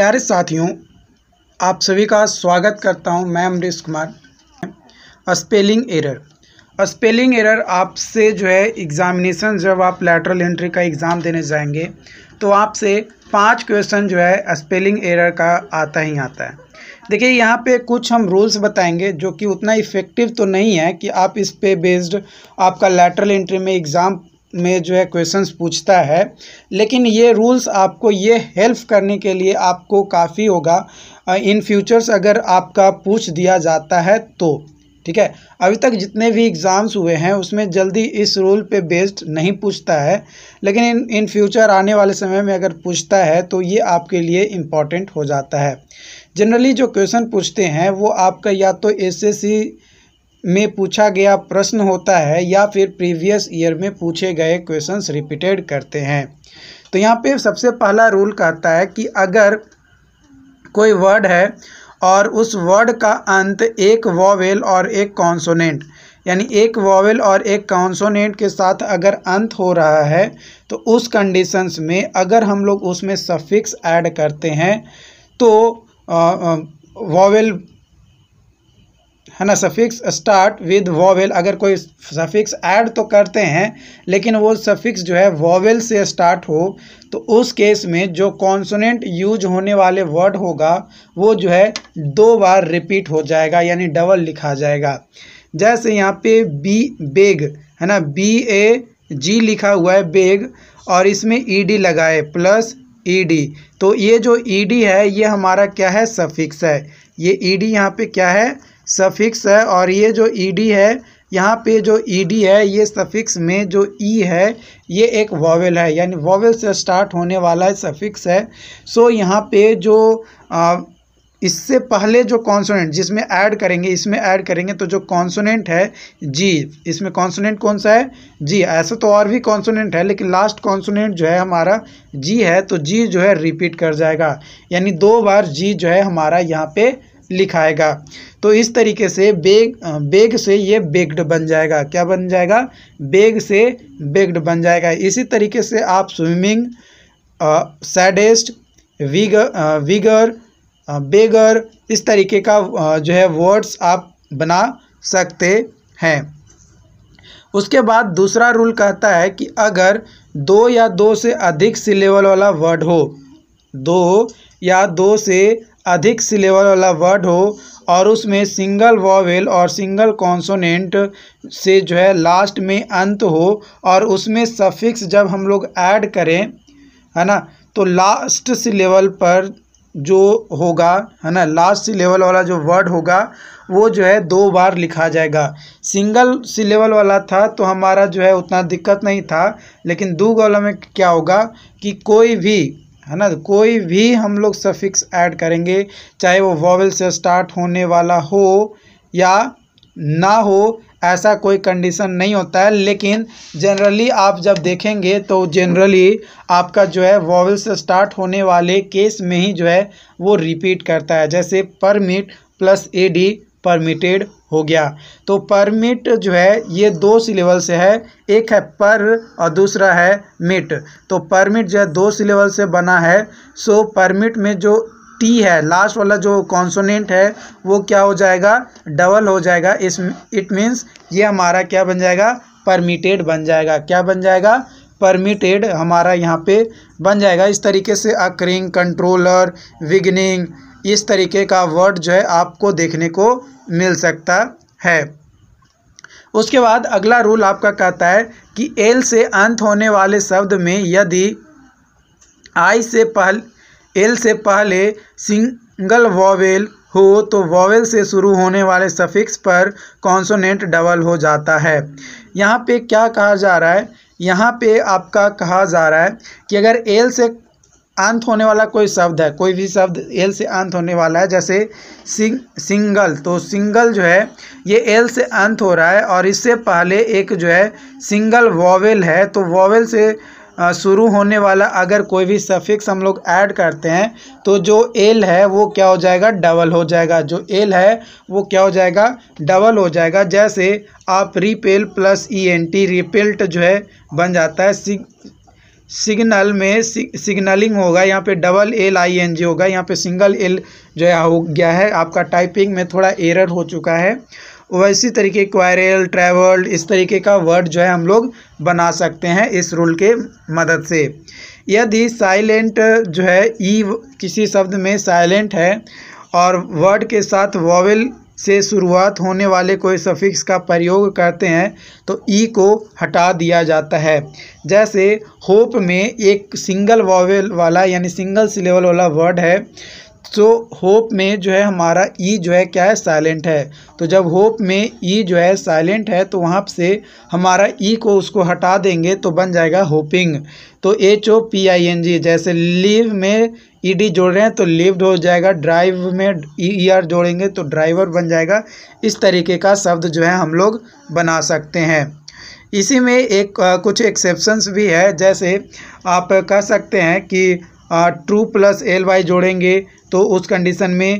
प्यारे साथियों आप सभी का स्वागत करता हूं मैं Amrish Kumar spelling error spelling error आपसे जो है एग्ज़ामिनेशन जब आप लेटरल एंट्री का एग्ज़ाम देने जाएंगे तो आपसे पांच क्वेश्चन जो है स्पेलिंग एरर का आता ही आता है देखिए यहाँ पे कुछ हम रूल्स बताएंगे जो कि उतना इफ़ेक्टिव तो नहीं है कि आप इस पे बेस्ड आपका लेटरल एंट्री में एग्ज़ाम में जो है क्वेश्चंस पूछता है लेकिन ये रूल्स आपको ये हेल्प करने के लिए आपको काफ़ी होगा इन फ्यूचर्स अगर आपका पूछ दिया जाता है तो ठीक है अभी तक जितने भी एग्ज़ाम्स हुए हैं उसमें जल्दी इस रूल पे बेस्ड नहीं पूछता है लेकिन इन इन फ्यूचर आने वाले समय में अगर पूछता है तो ये आपके लिए इम्पॉर्टेंट हो जाता है जनरली जो क्वेश्चन पूछते हैं वो आपका या तो एस में पूछा गया प्रश्न होता है या फिर प्रीवियस ईयर में पूछे गए क्वेश्चंस रिपीटेड करते हैं तो यहाँ पे सबसे पहला रूल कहता है कि अगर कोई वर्ड है और उस वर्ड का अंत एक वॉवेल और एक कॉन्सोनेंट यानी एक वॉवेल और एक कॉन्सोनेंट के साथ अगर अंत हो रहा है तो उस कंडीशंस में अगर हम लोग उसमें सफिक्स ऐड करते हैं तो वॉवेल है ना सफिक्स स्टार्ट विद वॉवेल अगर कोई सफिक्स ऐड तो करते हैं लेकिन वो सफिक्स जो है वॉवेल से स्टार्ट हो तो उस केस में जो कॉन्सोनेंट यूज होने वाले वर्ड होगा वो जो है दो बार रिपीट हो जाएगा यानी डबल लिखा जाएगा जैसे यहाँ पे बी बेग है ना बी ए जी लिखा हुआ है बेग और इसमें ई डी लगाए प्लस ई डी तो ये जो ई डी है ये हमारा क्या है सफिक्स है ये ई डी यहाँ पे क्या है सफिक्स है और ये जो ईडी है यहाँ पे जो ईडी है ये सफिक्स में जो ई है ये एक वॉवल है यानी वॉवल से स्टार्ट होने वाला है सफिक्स है सो यहाँ पे जो आ, इससे पहले जो कॉन्सोनेंट जिसमें ऐड करेंगे इसमें ऐड करेंगे तो जो कॉन्सोनेंट है जी इसमें कॉन्सोनेंट कौन सा है जी ऐसा तो और भी कॉन्सोनेंट है लेकिन लास्ट कॉन्सोनेंट जो है हमारा जी है तो जी जो है रिपीट कर जाएगा यानी दो बार जी जो है हमारा यहाँ पे लिखाएगा तो इस तरीके से बेग बेग से ये बेग्ड बन जाएगा क्या बन जाएगा बेग से बेग्ड बन जाएगा इसी तरीके से आप swimming saddest big bigger beggar इस तरीके का जो है वर्ड्स आप बना सकते हैं उसके बाद दूसरा रूल कहता है कि अगर दो या दो से अधिक सिलेबल वाला वर्ड हो दो या दो से अधिक सिलेबल वाला वर्ड हो और उसमें सिंगल वॉवेल और सिंगल कॉन्सोनेंट से जो है लास्ट में अंत हो और उसमें सफिक्स जब हम लोग ऐड करें है ना तो लास्ट सिलेबल पर जो होगा है ना लास्ट सिलेबल वाला जो वर्ड होगा वो जो है दो बार लिखा जाएगा सिंगल सिलेबल वाला था तो हमारा जो है उतना दिक्कत नहीं था लेकिन दो वाला में क्या होगा कि कोई भी है ना तो कोई भी हम लोग सफिक्स ऐड करेंगे चाहे वो वॉवल से स्टार्ट होने वाला हो या ना हो ऐसा कोई कंडीशन नहीं होता है लेकिन जनरली आप जब देखेंगे तो जनरली आपका जो है वॉवल से स्टार्ट होने वाले केस में ही जो है वो रिपीट करता है जैसे permit plus A D permitted हो गया तो परमिट जो है ये दो सिलेबल से है एक है पर और दूसरा है मिट तो परमिट जो है दो सिलेबल से बना है सो परमिट में जो टी है लास्ट वाला जो कॉन्सोनेंट है वो क्या हो जाएगा डबल हो जाएगा इस इट मीन्स ये हमारा क्या बन जाएगा परमिटेड बन जाएगा क्या बन जाएगा परमिटेड हमारा यहाँ पे बन जाएगा इस तरीके से अकरिंग कंट्रोलर विगनिंग इस तरीके का वर्ड जो है आपको देखने को मिल सकता है उसके बाद अगला रूल आपका कहता है कि एल से अंत होने वाले शब्द में यदि आई से पहले एल से पहले सिंगल वॉवेल हो तो वॉवेल से शुरू होने वाले सफिक्स पर कॉन्सोनेंट डबल हो जाता है यहाँ पे क्या कहा जा रहा है यहाँ पे आपका कहा जा रहा है कि अगर एल से अंत होने वाला कोई शब्द है कोई भी शब्द एल से अंत होने वाला है जैसे सिंग सिंगल तो सिंगल जो है ये एल से अंत हो रहा है और इससे पहले एक जो है सिंगल वॉवेल है तो वॉवेल से शुरू होने वाला अगर कोई भी सफिक्स हम लोग ऐड करते हैं तो जो एल है वो क्या हो जाएगा डबल हो जाएगा जो एल है वो क्या हो जाएगा डबल हो जाएगा जैसे आप repel plus E N T repelled जो है बन जाता है सिंग सिग्नल में सिग्नलिंग होगा यहाँ पे double L I N G होगा यहाँ पे सिंगल एल जो है हो गया है आपका टाइपिंग में थोड़ा एरर हो चुका है वैसी तरीके क्वायरल ट्रैवल्ड इस तरीके का वर्ड जो है हम लोग बना सकते हैं इस रूल के मदद से यदि साइलेंट जो है ई e किसी शब्द में साइलेंट है और वर्ड के साथ वॉवेल से शुरुआत होने वाले कोई सफ़िक्स का प्रयोग करते हैं तो ई e को हटा दिया जाता है जैसे होप में एक सिंगल वॉवेल वाला यानी सिंगल सिलेबल वाला वर्ड है तो होप में जो है हमारा ई जो है क्या है साइलेंट है तो जब होप में ई जो है साइलेंट है तो वहाँ से हमारा ई को उसको हटा देंगे तो बन जाएगा होपिंग तो H O P I N G जैसे लिव में ई डी जोड़ रहे हैं तो लिव्ड हो जाएगा ड्राइव में ई er आर जोड़ेंगे तो ड्राइवर बन जाएगा इस तरीके का शब्द जो है हम लोग बना सकते हैं इसी में एक आ, कुछ एक्सेप्शंस भी है जैसे आप कह सकते हैं कि ट्रू प्लस एल वाई जोड़ेंगे तो उस कंडीशन में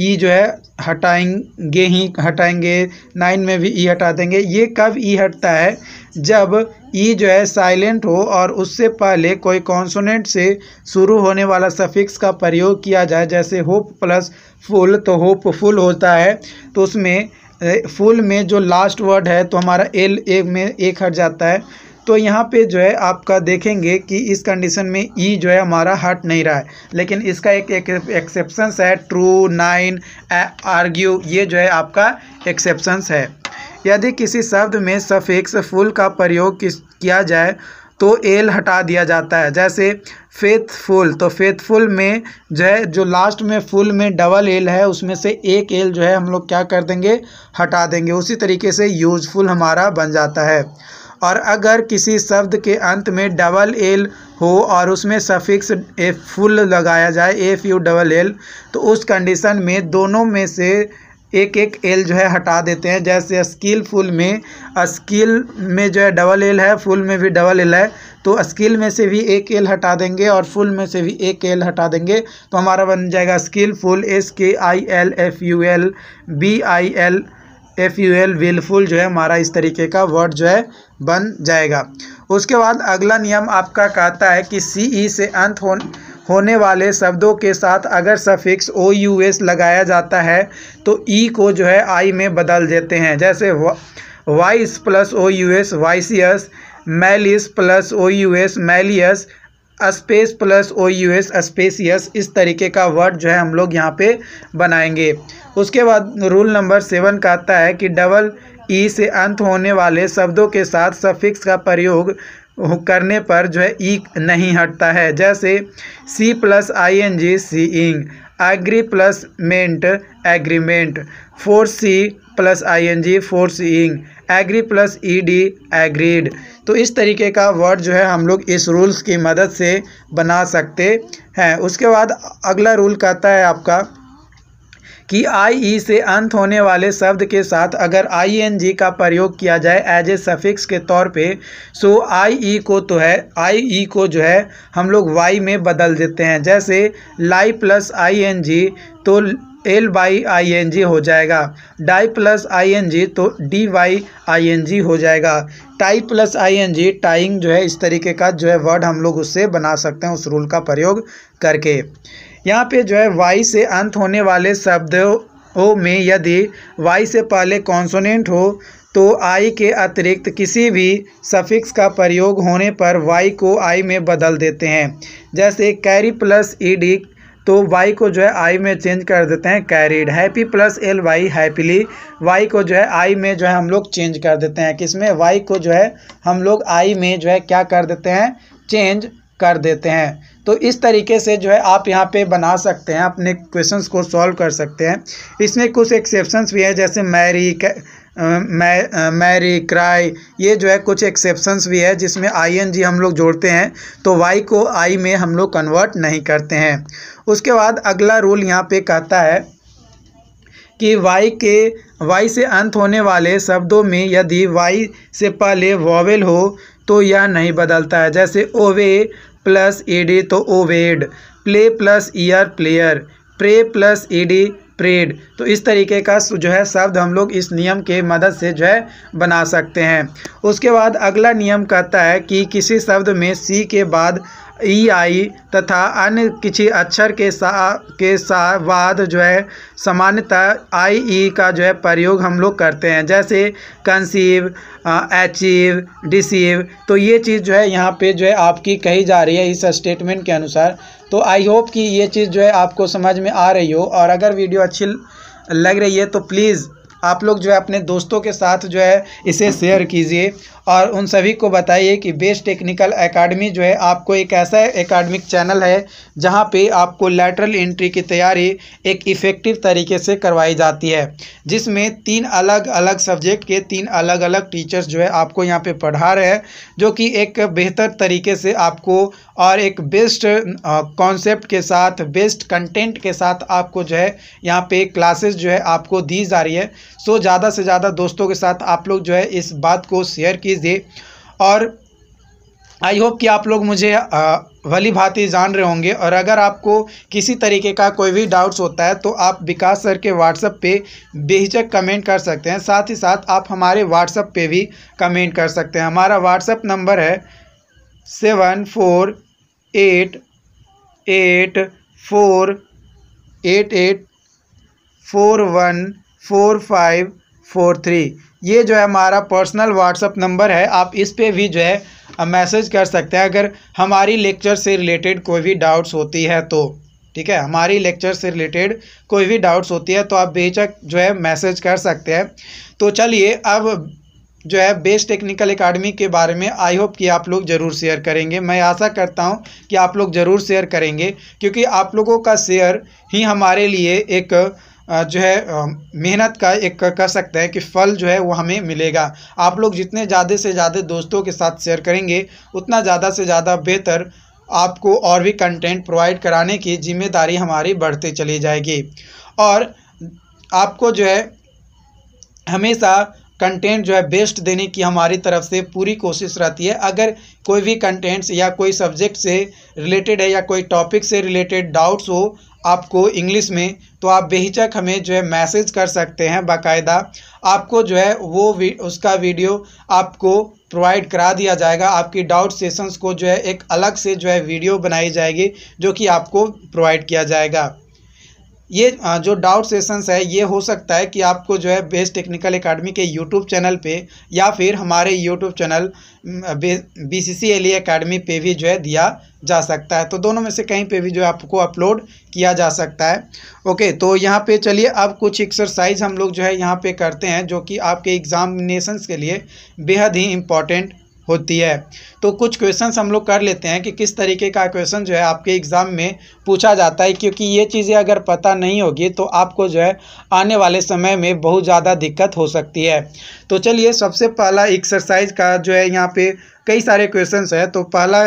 ई e जो है हटाएंगे ही हटाएंगे नाइन में भी ई e हटा देंगे ये कब ई e हटता है जब ई जो है साइलेंट हो और उससे पहले कोई कॉन्सोनेंट से शुरू होने वाला सफिक्स का प्रयोग किया जाए जैसे होप प्लस फुल तो होप फुल होता है तो उसमें फुल में जो लास्ट वर्ड है तो हमारा एल ए में एक हट जाता है तो यहाँ पे जो है आपका देखेंगे कि इस कंडीशन में ई e जो है हमारा हट नहीं रहा है लेकिन इसका एक एक्सेप्शंस एक, है ट्रू नाइन आर्ग्यू ये जो है आपका एक्सेप्शंस है यदि किसी शब्द में सफेक्स फुल का प्रयोग किया जाए तो एल हटा दिया जाता है जैसे फेथफुल तो फेथफुल में जो है जो लास्ट में फुल में डबल एल है उसमें से एक एल जो है हम लोग क्या कर देंगे हटा देंगे उसी तरीके से यूजफुल हमारा बन जाता है और अगर किसी शब्द के अंत में डबल एल हो और उसमें सफिक्स ए फुल लगाया जाए एफ यू डबल एल तो उस कंडीशन में दोनों में से एक एक एल जो है हटा देते हैं जैसे स्किल फुल में स्किल में जो है डबल एल है फुल में भी डबल एल है तो स्किल में से भी एक एल हटा देंगे और फुल में से भी एक एल हटा देंगे तो हमारा बन जाएगा skill skilful S K I L F U L B I L F U L wilful जो है हमारा इस तरीके का वर्ड जो है बन जाएगा उसके बाद अगला नियम आपका कहता है कि सी ई e से अंत हो होने वाले शब्दों के साथ अगर सफिक्स ओ यू एस लगाया जाता है तो ई e को जो है आई में बदल देते हैं जैसे vice plus O U S vicious malice plus O U S malicious space plus O U S spacious इस तरीके का वर्ड जो है हम लोग यहाँ पे बनाएंगे उसके बाद रूल नंबर सेवन का आता है कि डबल ई से अंत होने वाले शब्दों के साथ सफिक्स का प्रयोग करने पर जो है ई नहीं हटता है जैसे सी plus I N G C इंग agree plus ment agreement foresee plus I N G सी इंग agree plus E D agreed तो इस तरीके का वर्ड जो है हम लोग इस रूल्स की मदद से बना सकते हैं उसके बाद अगला रूल कहता है आपका कि आई ई e से अंत होने वाले शब्द के साथ अगर आई एन जी का प्रयोग किया जाए एज ए सफिक्स के तौर पे सो आई ई को तो है आई ई e को जो है हम लोग वाई में बदल देते हैं जैसे लाई प्लस आई एन जी तो L Y I N G हो जाएगा die plus I N G तो D Y I N G हो जाएगा tie plus I N G tying जो है इस तरीके का जो है वर्ड हम लोग उससे बना सकते हैं उस रूल का प्रयोग करके यहाँ पे जो है वाई से अंत होने वाले शब्दों में यदि वाई से पहले कॉन्सोनेंट हो तो आई के अतिरिक्त किसी भी सफिक्स का प्रयोग होने पर वाई को आई में बदल देते हैं जैसे कैरी प्लस ई डी तो वाई को जो है आई में चेंज कर देते हैं carried happy plus L Y happily Y को जो है आई में जो है हम लोग चेंज कर देते हैं किसमें वाई को जो है हम लोग आई में जो है क्या कर देते हैं चेंज कर देते हैं तो इस तरीके से जो है आप यहाँ पे बना सकते हैं अपने क्वेश्चंस को सॉल्व कर सकते हैं इसमें कुछ एक्सेप्शंस भी हैं जैसे मैरी मै मैरी क्राई ये जो है कुछ एक्सेप्शंस भी है जिसमें आई हम लोग जोड़ते हैं तो वाई को आई में हम लोग कन्वर्ट नहीं करते हैं उसके बाद अगला रूल यहाँ पे कहता है कि वाई के वाई से अंत होने वाले शब्दों में यदि वाई से पहले वॉवेल हो तो यह नहीं बदलता है जैसे ओवे प्लस ई डी तो owed play plus ear player pray plus E D prayed तो इस तरीके का जो है शब्द हम लोग इस नियम के मदद से जो है बना सकते हैं उसके बाद अगला नियम कहता है कि किसी शब्द में सी के बाद ई आई तथा अन्य किसी अक्षर के सा के सा बाद जो है सामान्यतः आई ई का जो है प्रयोग हम लोग करते हैं जैसे कंसीव अचीव डिसीव तो ये चीज़ जो है यहाँ पे जो है आपकी कही जा रही है इस स्टेटमेंट के अनुसार तो आई होप कि ये चीज़ जो है आपको समझ में आ रही हो और अगर वीडियो अच्छी लग रही है तो प्लीज़ आप लोग जो है अपने दोस्तों के साथ जो है इसे शेयर कीजिए और उन सभी को बताइए कि बेस्ट टेक्निकल एकेडमी जो है आपको एक ऐसा एकेडमिक चैनल है जहां पे आपको लेटरल एंट्री की तैयारी एक इफ़ेक्टिव तरीके से करवाई जाती है जिसमें तीन अलग अलग सब्जेक्ट के तीन अलग अलग टीचर्स जो है आपको यहाँ पे पढ़ा रहे हैं जो कि एक बेहतर तरीके से आपको और एक बेस्ट कॉन्सेप्ट के साथ बेस्ट कंटेंट के साथ आपको जो है यहाँ पे क्लासेस जो है आपको दी जा रही है सो ज़्यादा से ज़्यादा दोस्तों के साथ आप लोग जो है इस बात को शेयर कीजिए भेज दिए और आई होप कि आप लोग मुझे वली भांति जान रहे होंगे और अगर आपको किसी तरीके का कोई भी डाउट्स होता है तो आप विकास सर के व्हाट्सअप पे बेहिचक कमेंट कर सकते हैं साथ ही साथ आप हमारे व्हाट्सअप पे भी कमेंट कर सकते हैं हमारा व्हाट्सअप नंबर है seven four eight eight four eight eight four one four five four three ये जो है हमारा पर्सनल व्हाट्सअप नंबर है आप इस पर भी जो है मैसेज कर सकते हैं अगर हमारी लेक्चर से रिलेटेड कोई भी डाउट्स होती है तो ठीक है हमारी लेक्चर से रिलेटेड कोई भी डाउट्स होती है तो आप बेचक जो है मैसेज कर सकते हैं तो चलिए अब जो है बेस्ट टेक्निकल एकेडमी के बारे में आई होप कि आप लोग ज़रूर शेयर करेंगे मैं आशा करता हूं कि आप लोग ज़रूर शेयर करेंगे क्योंकि आप लोगों का शेयर ही हमारे लिए एक जो है मेहनत का एक कह सकते हैं कि फल जो है वो हमें मिलेगा आप लोग जितने ज़्यादा से ज़्यादा दोस्तों के साथ शेयर करेंगे उतना ज़्यादा से ज़्यादा बेहतर आपको और भी कंटेंट प्रोवाइड कराने की जिम्मेदारी हमारी बढ़ते चली जाएगी और आपको जो है हमेशा कंटेंट जो है बेस्ट देने की हमारी तरफ से पूरी कोशिश रहती है अगर कोई भी कंटेंट्स या कोई सब्जेक्ट से रिलेटेड है या कोई टॉपिक से रिलेटेड डाउट्स हो आपको इंग्लिश में तो आप बेहिचक हमें जो है मैसेज कर सकते हैं बाकायदा आपको जो है वो वी, उसका वीडियो आपको प्रोवाइड करा दिया जाएगा आपकी डाउट सेशंस को जो है एक अलग से जो है वीडियो बनाई जाएगी जो कि आपको प्रोवाइड किया जाएगा ये जो डाउट सेशंस है ये हो सकता है कि आपको जो है बेस्ट टेक्निकल एकेडमी के यूट्यूब चैनल पे या फिर हमारे YouTube channel B C C L E academy पे भी जो है दिया जा सकता है तो दोनों में से कहीं पे भी जो है आपको अपलोड किया जा सकता है ओके तो यहाँ पे चलिए अब कुछ एक्सरसाइज हम लोग जो है यहाँ पे करते हैं जो कि आपके एग्जामिनेशन के लिए बेहद ही इम्पॉर्टेंट होती है तो कुछ क्वेश्चन हम लोग कर लेते हैं कि किस तरीके का क्वेश्चन जो है आपके एग्ज़ाम में पूछा जाता है क्योंकि ये चीज़ें अगर पता नहीं होगी तो आपको जो है आने वाले समय में बहुत ज़्यादा दिक्कत हो सकती है तो चलिए सबसे पहला एक्सरसाइज का जो है यहाँ पे कई सारे क्वेश्चन है तो पहला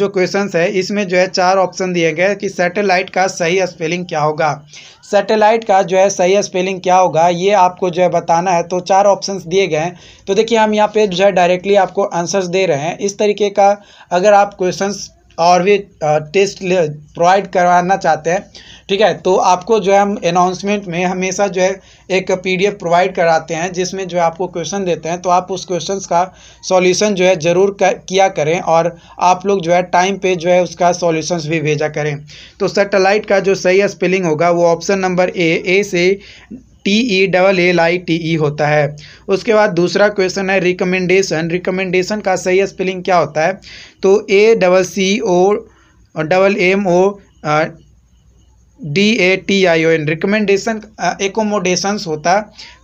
जो क्वेश्चन है इसमें जो है चार ऑप्शन दिए गए कि सैटेलाइट का सही स्पेलिंग क्या होगा सैटेलाइट का जो है सही स्पेलिंग क्या होगा ये आपको जो है बताना है तो चार ऑप्शंस दिए गए हैं तो देखिए हम यहाँ पे जो है डायरेक्टली आपको आंसर्स दे रहे हैं इस तरीके का अगर आप क्वेश्चंस और भी टेस्ट प्रोवाइड करवाना चाहते हैं ठीक है तो आपको जो है हम अनाउंसमेंट में हमेशा जो है एक पीडीएफ प्रोवाइड कराते हैं जिसमें जो है आपको क्वेश्चन देते हैं तो आप उस क्वेश्चंस का सॉल्यूशन जो है ज़रूर किया करें और आप लोग जो है टाइम पे जो है उसका सॉल्यूशंस भी भेजा करें तो सेटेलाइट का जो सही स्पेलिंग होगा वो ऑप्शन नंबर ए ए से T E double L I T E होता है उसके बाद दूसरा क्वेश्चन है रिकमेंडेशन रिकमेंडेशन का सही स्पेलिंग क्या होता है तो A double C O double M O D A T I O N recommendation accommodation होता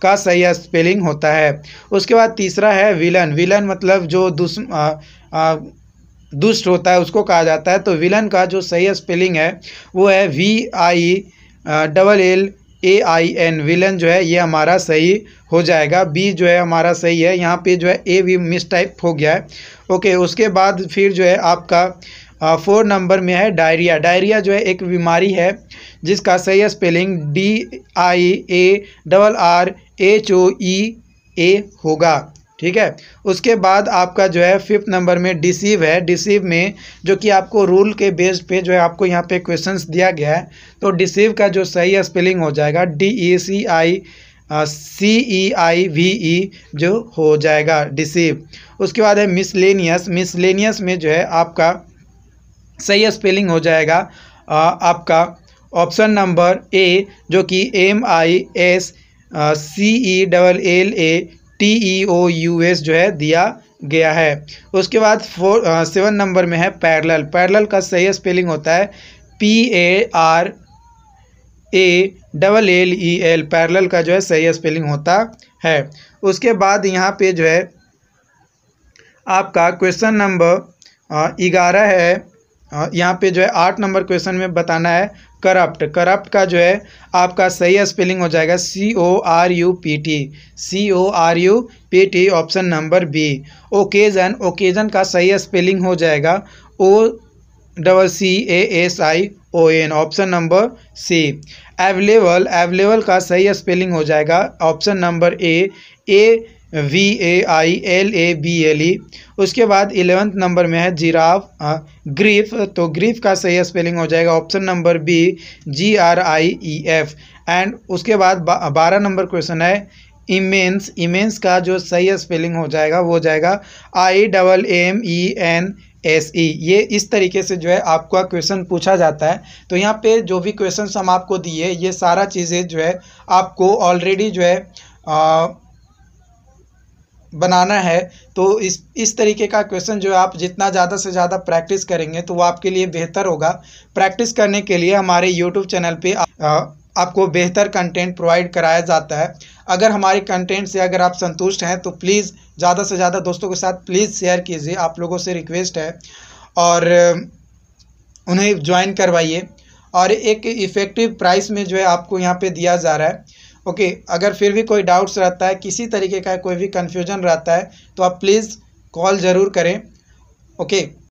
का सही स्पेलिंग होता है उसके बाद तीसरा है विलन विलन मतलब जो दुष्ट होता है उसको कहा जाता है तो विलन का जो सही स्पेलिंग है वो है V I double L A I N villain जो है ये हमारा सही हो जाएगा बी जो है हमारा सही है यहाँ पे जो है ए भी मिस टाइप हो गया है ओके उसके बाद फिर जो है आपका फोर नंबर में है डायरिया डायरिया जो है एक बीमारी है जिसका सही spelling D I A double R H O E A होगा ठीक है उसके बाद आपका जो है फिफ्थ नंबर में डिसीव है डिसीव में जो कि आपको रूल के बेस पे जो है आपको यहाँ पे क्वेश्चंस दिया गया है तो डिसीव का जो सही स्पेलिंग हो जाएगा डी ई सी आई सी ई आई वी ई जो हो जाएगा डिसीव उसके बाद है मिसलेनियस मिसलेनियस में जो है आपका सही स्पेलिंग हो जाएगा आ, आपका ऑप्शन नंबर ए जो कि M I S C E double L A T E O U S जो है दिया गया है उसके बाद फोर सेवन नंबर में है पैरल पैरल का सही स्पेलिंग होता है P A R A double L E L parallel का जो है सही स्पेलिंग होता है उसके बाद यहाँ पे जो है आपका क्वेश्चन नंबर ग्यारह है हाँ, यहाँ पे जो है आठ नंबर क्वेश्चन में बताना है करप्ट करप्ट का जो है आपका सही स्पेलिंग हो जाएगा C O R U P T C O R U P T option number B occasion occasion का सही स्पेलिंग हो जाएगा O double C A S I O N option number C available available का सही spelling हो जाएगा option number A A V A I L A B L E उसके बाद इलेवेंथ नंबर में है जिराफ हाँ, ग्रीफ तो ग्रीफ का सही स्पेलिंग हो जाएगा option number B G R I E F and उसके बाद बारह नंबर क्वेश्चन है इमेंस इमेंस का जो सही स्पेलिंग हो जाएगा वो जाएगा I double M E N S E ये इस तरीके से जो है आपका क्वेश्चन पूछा जाता है तो यहाँ पे जो भी क्वेश्चन हम आपको दिए ये सारा चीज़ें जो है आपको ऑलरेडी जो है आ, बनाना है तो इस इस तरीके का क्वेश्चन जो आप जितना ज़्यादा से ज़्यादा प्रैक्टिस करेंगे तो वो आपके लिए बेहतर होगा प्रैक्टिस करने के लिए हमारे यूट्यूब चैनल पे आपको बेहतर कंटेंट प्रोवाइड कराया जाता है अगर हमारे कंटेंट से अगर आप संतुष्ट हैं तो प्लीज़ ज़्यादा से ज़्यादा दोस्तों के साथ प्लीज़ शेयर कीजिए आप लोगों से रिक्वेस्ट है और उन्हें ज्वाइन करवाइए और एक इफ़ेक्टिव प्राइस में जो है आपको यहाँ पे दिया जा रहा है ओके अगर फिर भी कोई डाउट्स रहता है किसी तरीके का कोई भी कन्फ्यूजन रहता है तो आप प्लीज़ कॉल ज़रूर करें ओके